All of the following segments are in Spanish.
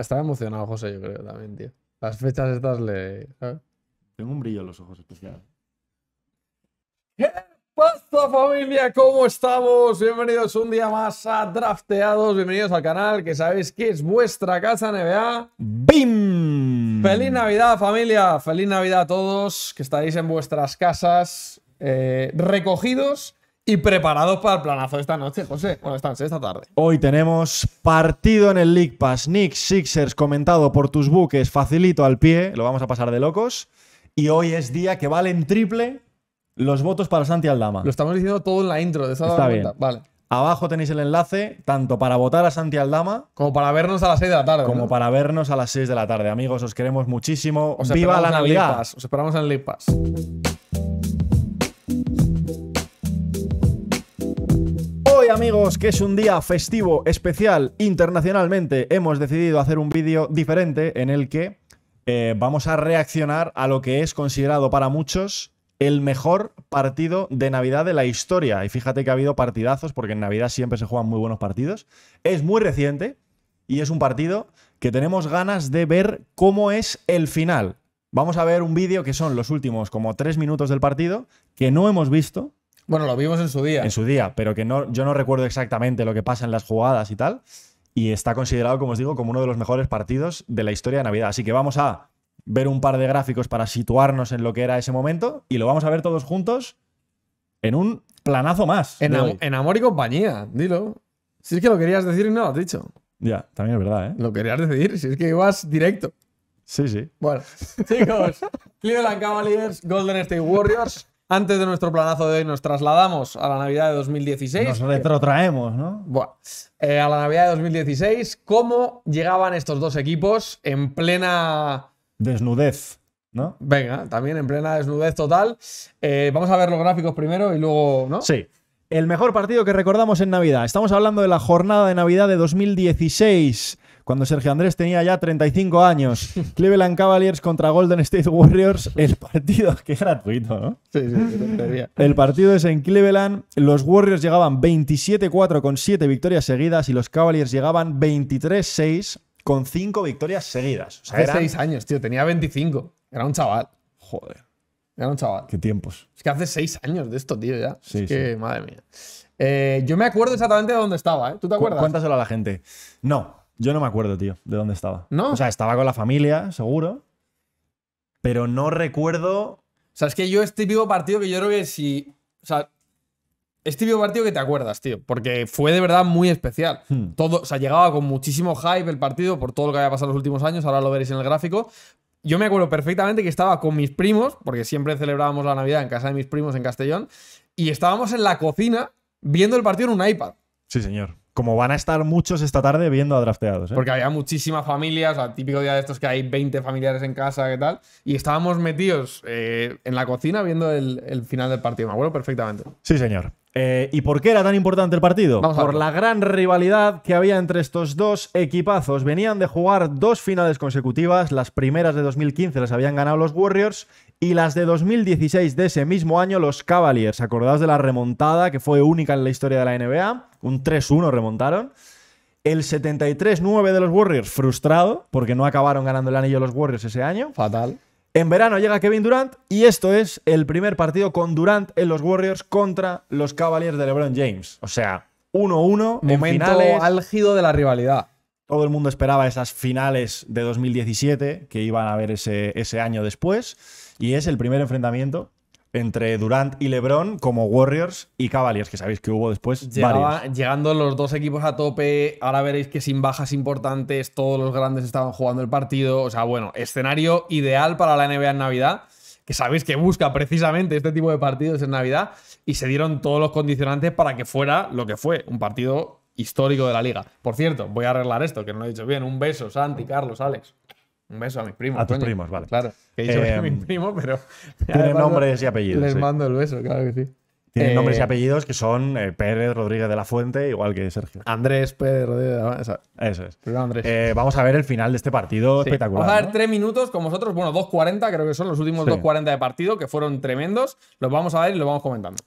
Estaba, emocionado José, yo creo, también, tío. Las fechas estas le... Tengo un brillo en los ojos especial. ¿Qué pasa familia? ¿Cómo estamos? Bienvenidos un día más a Drafteados. Bienvenidos al canal que sabéis que es vuestra casa NBA. ¡Bim! ¡Feliz Navidad familia! ¡Feliz Navidad a todos que estáis en vuestras casas eh, recogidos y preparados para el planazo de esta noche, José. Bueno, esta noche, esta tarde. Hoy tenemos partido en el League Pass. Nick Sixers comentado por tus buques, facilito al pie. Lo vamos a pasar de locos. Y hoy es día que valen triple los votos para Santi Aldama. Lo estamos diciendo todo en la intro. de esta Vale. Abajo tenéis el enlace, tanto para votar a Santi Aldama. Como para vernos a las 6 de la tarde. Como para vernos a las 6 de la tarde. Amigos, os queremos muchísimo. ¡Viva la Navidad! Os esperamos en el League Pass. amigos que es un día festivo especial internacionalmente, hemos decidido hacer un vídeo diferente en el que eh, vamos a reaccionar a lo que es considerado para muchos el mejor partido de Navidad de la historia. Y fíjate que ha habido partidazos, porque en Navidad siempre se juegan muy buenos partidos. Es muy reciente y es un partido que tenemos ganas de ver cómo es el final. Vamos a ver un vídeo que son los últimos como tres minutos del partido, que no hemos visto, bueno, lo vimos en su día. En su día, pero que no, yo no recuerdo exactamente lo que pasa en las jugadas y tal. Y está considerado, como os digo, como uno de los mejores partidos de la historia de Navidad. Así que vamos a ver un par de gráficos para situarnos en lo que era ese momento y lo vamos a ver todos juntos en un planazo más. En, amor y compañía, dilo. Si es que lo querías decir y no lo has dicho. Ya, también es verdad, ¿eh? Lo querías decir, si es que ibas directo. Sí, sí. Bueno, chicos, Cleveland Cavaliers, Golden State Warriors. Antes de nuestro planazo de hoy nos trasladamos a la Navidad de 2016. Nos retrotraemos, ¿no? Bueno, eh, a la Navidad de 2016, cómo llegaban estos dos equipos en plena... Desnudez, ¿no? Venga, también en plena desnudez total. Eh, vamos a ver los gráficos primero y luego, ¿no? Sí. El mejor partido que recordamos en Navidad. Estamos hablando de la jornada de Navidad de 2016. Cuando Sergio Andrés tenía ya 35 años, Cleveland Cavaliers contra Golden State Warriors, el partido, que gratuito, ¿no? Sí, sí, sí El partido es en Cleveland, los Warriors llegaban 27-4 con 7 victorias seguidas y los Cavaliers llegaban 23-6 con 5 victorias seguidas. O sea, hace 6 años, tío, tenía 25, era un chaval. Joder. Era un chaval. Qué tiempos. Es que hace 6 años de esto, tío, ya. Sí, madre mía. Eh, yo me acuerdo exactamente de dónde estaba, ¿eh? ¿Tú te acuerdas? Cuéntaselo a la gente. No. Yo no me acuerdo, tío, de dónde estaba. ¿No? O sea, estaba con la familia, seguro. Pero no recuerdo. O sea, es que yo, este típico partido que yo creo que si. O sea, es este típico partido que te acuerdas, tío. Porque fue de verdad muy especial. Hmm. Todo, o sea, llegaba con muchísimo hype el partido por todo lo que había pasado en los últimos años. Ahora lo veréis en el gráfico. Yo me acuerdo perfectamente que estaba con mis primos, porque siempre celebrábamos la Navidad en casa de mis primos en Castellón. Y estábamos en la cocina viendo el partido en un iPad. Sí, señor como van a estar muchos esta tarde viendo a drafteados. ¿eh? Porque había muchísimas familias, o típico día de estos que hay 20 familiares en casa, ¿qué tal? Y estábamos metidos eh, en la cocina viendo el, el final del partido. Me acuerdo perfectamente. Sí, señor. Eh, ¿Y por qué era tan importante el partido? por la gran rivalidad que había entre estos dos equipazos. Venían de jugar dos finales consecutivas. Las primeras de 2015 las habían ganado los Warriors y las de 2016 de ese mismo año los Cavaliers. Acordaos de la remontada que fue única en la historia de la NBA. Un 3-1 remontaron. El 73-9 de los Warriors frustrado porque no acabaron ganando el anillo los Warriors ese año. Fatal. En verano llega Kevin Durant y esto es el primer partido con Durant en los Warriors contra los Cavaliers de LeBron James. O sea, 1-1 momento álgido de la rivalidad. Todo el mundo esperaba esas finales de 2017 que iban a haber ese, ese año después y es el primer enfrentamiento entre Durant y LeBron como Warriors y Cavaliers, que sabéis que hubo después Llegando los dos equipos a tope, ahora veréis que sin bajas importantes todos los grandes estaban jugando el partido, o sea, bueno, escenario ideal para la NBA en Navidad, que sabéis que busca precisamente este tipo de partidos en Navidad y se dieron todos los condicionantes para que fuera lo que fue, un partido histórico de la liga. Por cierto, voy a arreglar esto, que no lo he dicho bien. Un beso, Santi, Carlos, Alex. Un beso a mis primos. A tus primos, vale. Claro. Que yo eh, mi primo, pero. Tienen nombres y apellidos. Les mando el beso, claro que sí. Tienen nombres y eh, apellidos que son eh, Pérez Rodríguez de la Fuente, igual que Sergio. Andrés Pérez Rodríguez de la Fuente. Eso es. Pero Andrés. vamos a ver el final de este partido espectacular. Vamos a ver tres minutos con vosotros. Bueno, 2.40, creo que son los últimos 2.40 de partido, que fueron tremendos. Los vamos a ver y los vamos comentando.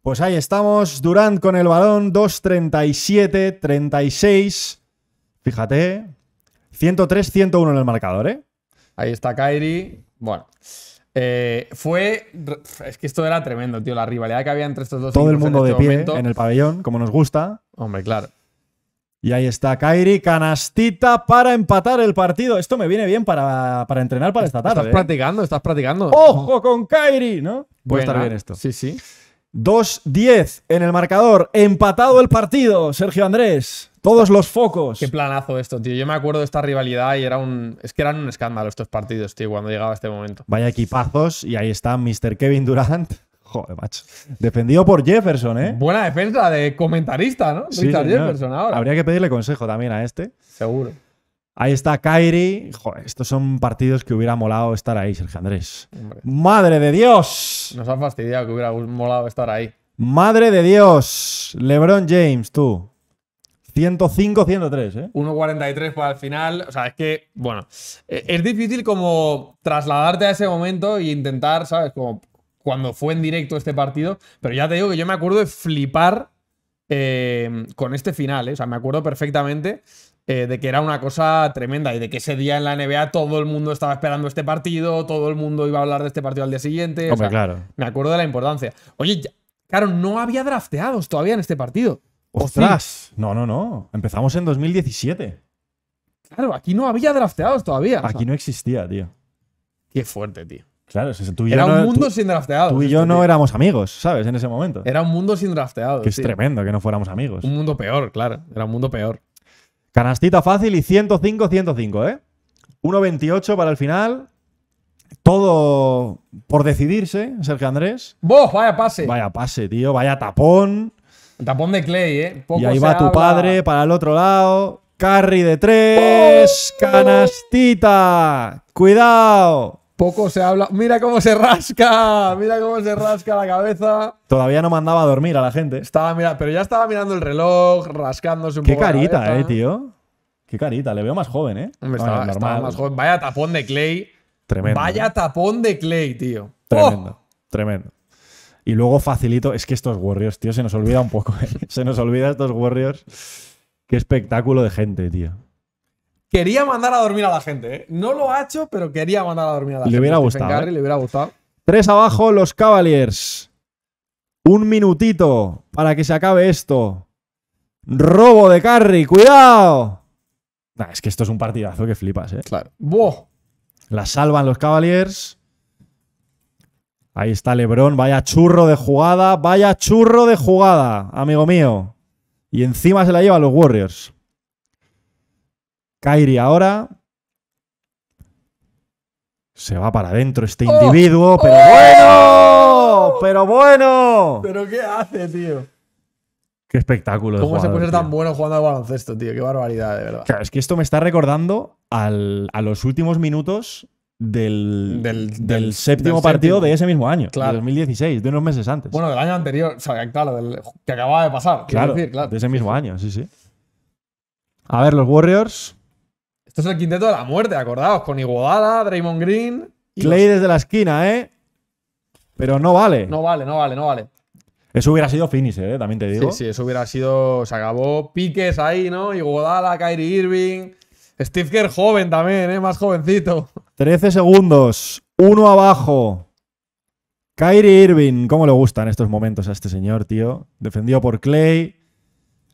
Pues ahí estamos. Durant con el balón, 2.37, 36. Fíjate, 103-101 en el marcador, ¿eh? Ahí está Kairi. Bueno. Eh, fue. Es que esto era tremendo, tío. La rivalidad que había entre estos dos. Todo el mundo de este pie en el pabellón, como nos gusta. Hombre, claro. Y ahí está Kairi, canastita para empatar el partido. Esto me viene bien para, entrenar para esta tarde. Estás ¿eh? practicando, estás practicando. ¡Ojo con Kairi! ¿No? Puede estar bien esto. Sí, sí. 2-10 en el marcador. Empatado el partido, Sergio Andrés. Todos los focos. Qué planazo esto, tío. Yo me acuerdo de esta rivalidad y era un. Es que eran un escándalo estos partidos, tío, cuando llegaba este momento. Vaya equipazos, y ahí está Mr. Kevin Durant. Joder, macho. Defendido por Jefferson, ¿eh? Buena defensa de comentarista, ¿no? Richard Jefferson ahora. Habría que pedirle consejo también a este. Seguro. Ahí está Kyrie. Joder, estos son partidos que hubiera molado estar ahí, Sergio Andrés. ¡Madre de Dios! Nos ha fastidiado que hubiera molado estar ahí. ¡Madre de Dios! LeBron James, tú. 105, 103, ¿eh? 1.43 para el final. O sea, es que, bueno, e-, es difícil como trasladarte a ese momento e intentar, ¿sabes? Como cuando fue en directo este partido. Pero ya te digo que yo me acuerdo de flipar eh, con este final, ¿eh? O sea, me acuerdo perfectamente eh, de que era una cosa tremenda y de que ese día en la NBA todo el mundo estaba esperando este partido, todo el mundo iba a hablar de este partido al día siguiente. o sea, claro. Me acuerdo de la importancia. Oye, claro, no había drafteados todavía en este partido. ¡Ostras! No, no, no. Empezamos en 2017. Claro, aquí no había drafteados todavía. Aquí no existía, tío. Qué fuerte, tío. Claro, Era un mundo sin drafteados. Tú y este yo no éramos amigos, ¿sabes? En ese momento. Era un mundo sin drafteados. Que es tremendo que no fuéramos amigos. Un mundo peor, claro. Era un mundo peor. Canastita fácil y 105-105, ¿eh? 1.28 para el final. Todo por decidirse, Sergio Andrés. ¡Vos! Vaya pase. Vaya pase, tío. Vaya tapón. Tapón de Clay, ¿eh? y ahí va tu padre para el otro lado. Carry de tres. ¡Oh! Canastita. Cuidado. Poco se habla. Mira cómo se rasca. Mira cómo se rasca la cabeza. Todavía no mandaba a dormir a la gente. Estaba pero ya estaba mirando el reloj, rascándose un poco. Qué carita, eh, tío. Qué carita. Le veo más joven, eh. estaba, más joven. Vaya tapón de Clay. Tremendo. Vaya eh. tapón de Clay, tío. Tremendo. ¡Oh! Tremendo. Y luego facilito, es que estos Warriors, tío, se nos olvida un poco, ¿eh? se nos olvida estos Warriors. Qué espectáculo de gente, tío. Quería mandar a dormir a la gente, ¿eh? No lo ha hecho, pero quería mandar a dormir a la le gente. Hubiera gustado, ¿eh? Le hubiera gustado. Tres abajo, los Cavaliers. Un minutito para que se acabe esto. Robo de Carry, cuidado. es que esto es un partidazo que flipas, ¿eh? Claro. ¡Buah! La salvan los Cavaliers. Ahí está Lebrón, vaya churro de jugada, vaya churro de jugada, amigo mío. Y encima se la lleva a los Warriors. Kairi ahora. Se va para adentro este oh, individuo, oh. pero bueno, pero bueno. Pero qué hace, tío. Qué espectáculo. ¿Cómo se puede ser tan bueno jugando al baloncesto, tío? Qué barbaridad, de verdad. es que esto me está recordando a los últimos minutos del, séptimo partido de ese mismo año, claro. de 2016, de unos meses antes. Bueno, del año anterior, claro, que acababa de pasar. Claro, de ese mismo año, sí, sí. A ver, los Warriors. Esto es el quinteto de la muerte, acordaos, con Iguodala, Draymond Green. Y Clay desde la esquina, ¿eh? Pero no vale. No vale, no vale, no vale. Eso hubiera sido finish, ¿eh? También te digo. Sí, sí, eso hubiera sido. Se acabó piques ahí, ¿no? Iguodala, Kyrie Irving. Steve Kerr joven también, ¿eh? Más jovencito. 13 segundos. Uno abajo. Kyrie Irving. ¿Cómo le en estos momentos a este señor, tío? Defendido por Clay.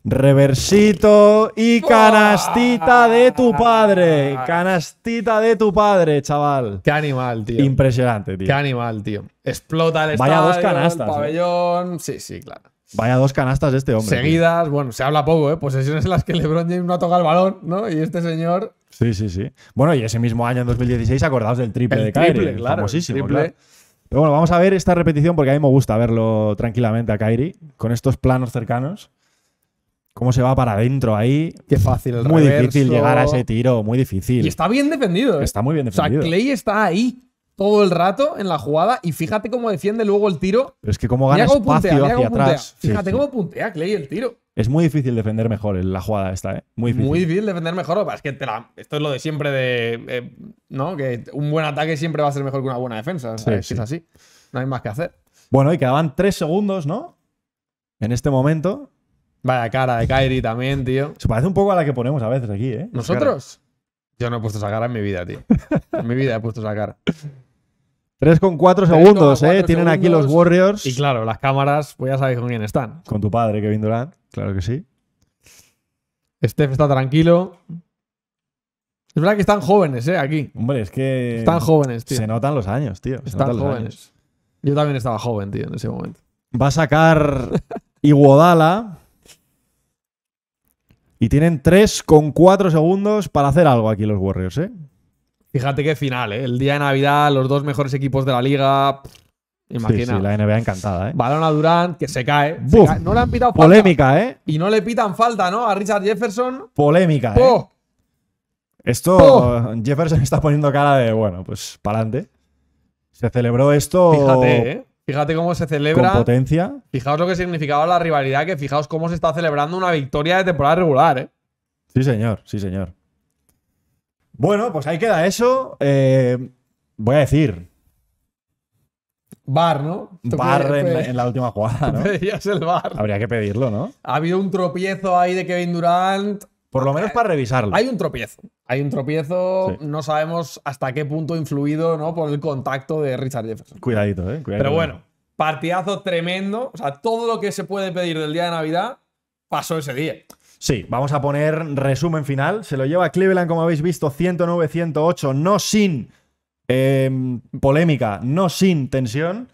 Reversito y canastita de tu padre. Canastita de tu padre, chaval. Qué animal, tío. Impresionante, tío. Qué animal, tío. Explota el Vaya estadio, dos canastas, ¿eh? pabellón. Sí, sí, claro. Vaya dos canastas de este hombre. Seguidas, bueno, se habla poco, ¿eh? Posesiones en las que LeBron James no ha tocado el balón, ¿no? Y este señor Sí, sí, sí. Bueno, y ese mismo año, en 2016, acordaos del triple de Kairi. claro, famosísimo, el triple. Pero bueno, vamos a ver esta repetición porque a mí me gusta verlo tranquilamente a Kyrie, con estos planos cercanos. Cómo se va para adentro ahí. Qué fácil el Muy difícil llegar a ese tiro, muy difícil. Y está bien defendido. ¿eh? Está muy bien defendido. O sea, Clay está ahí todo el rato en la jugada y fíjate cómo defiende luego el tiro. es que como gana hacia atrás. Fíjate cómo puntea Clay el tiro. Es muy difícil defender mejor la jugada esta, ¿eh? Muy difícil. Muy difícil defender mejor, es que esto es lo de siempre de, eh, ¿no? Que un buen ataque siempre va a ser mejor que una buena defensa. Es así. No hay más que hacer. Bueno, y quedaban tres segundos, ¿no? En este momento. Vaya cara de Kairi también, tío. Se parece un poco a la que ponemos a veces aquí, ¿eh? ¿Nosotros? Yo no he puesto esa cara en mi vida, tío. En mi vida he puesto esa cara. 3 con 4 segundos, ¿eh? Tienen aquí los Warriors. Y claro, las cámaras, pues ya sabéis con quién están. Con tu padre, Kevin Durant, claro que sí. Steph está tranquilo. Es verdad que están jóvenes, ¿eh? Aquí. Hombre, es que. Están jóvenes, tío. Se notan los años, tío. están jóvenes. Yo también estaba joven, tío, en ese momento. Va a sacar Iguodala. Y tienen 3 con 4 segundos para hacer algo aquí los Warriors, ¿eh? Fíjate qué final, ¿eh? El día de Navidad, los dos mejores equipos de la liga. Imagina. Sí, sí, la NBA encantada, ¿eh? Balón a Durant, que se cae, No le han pitado falta. Polémica, ¿eh? Y no le pitan falta, ¿no? A Richard Jefferson. Polémica, ¿eh? Esto, Jefferson está poniendo cara de, bueno, pues para adelante. Se celebró esto. Fíjate, ¿eh? Fíjate cómo se celebra. Con potencia. Fijaos lo que significaba la rivalidad, que fijaos cómo se está celebrando una victoria de temporada regular, ¿eh? Sí, señor, sí, señor. Bueno, pues ahí queda eso. Eh, voy a decir. Bar, ¿no? Bar en, la última jugada, ¿no? Habría que pedirlo, ¿no? Ha habido un tropiezo ahí de Kevin Durant. Por lo menos para revisarlo. Hay un tropiezo. Hay un tropiezo. No sabemos hasta qué punto influido, ¿no? Por el contacto de Richard Jefferson. Cuidadito, ¿eh? Pero bueno, partidazo tremendo. O sea, todo lo que se puede pedir del día de Navidad pasó ese día. Sí, vamos a poner resumen final. Se lo lleva Cleveland, como habéis visto, 109-108, no sin em, polémica, no sin tensión.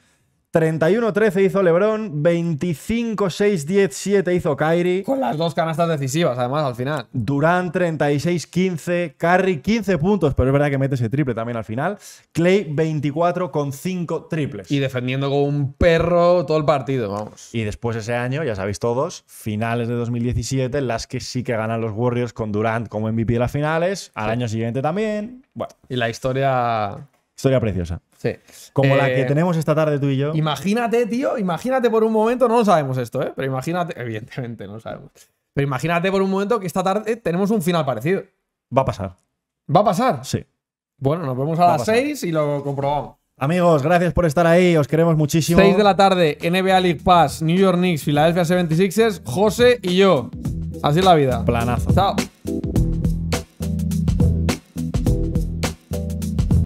31-13 hizo LeBron, 25-6-10-7 hizo Kyrie. Con las dos canastas decisivas, además, al final. Durant 36-15, Curry 15 puntos, pero es verdad que mete ese triple también al final. Clay 24 con 5 triples. Y defendiendo como un perro todo el partido, vamos. Y después ese año, ya sabéis todos, finales de 2017, las que sí que ganan los Warriors con Durant como MVP de las finales, al año siguiente también. Bueno. Y la historia... Historia preciosa. Sí. Como la que eh, tenemos esta tarde tú y yo. Imagínate, tío, imagínate por un momento, no lo sabemos esto, ¿eh? Pero imagínate, evidentemente no lo sabemos. Pero imagínate por un momento que esta tarde tenemos un final parecido. Va a pasar. ¿Va a pasar? Sí. Bueno, nos vemos a las 6 y lo comprobamos. Amigos, gracias por estar ahí, os queremos muchísimo. 6 de la tarde, NBA League Pass, New York Knicks, Philadelphia 76ers, José y yo. Así es la vida. Planazo. Chao.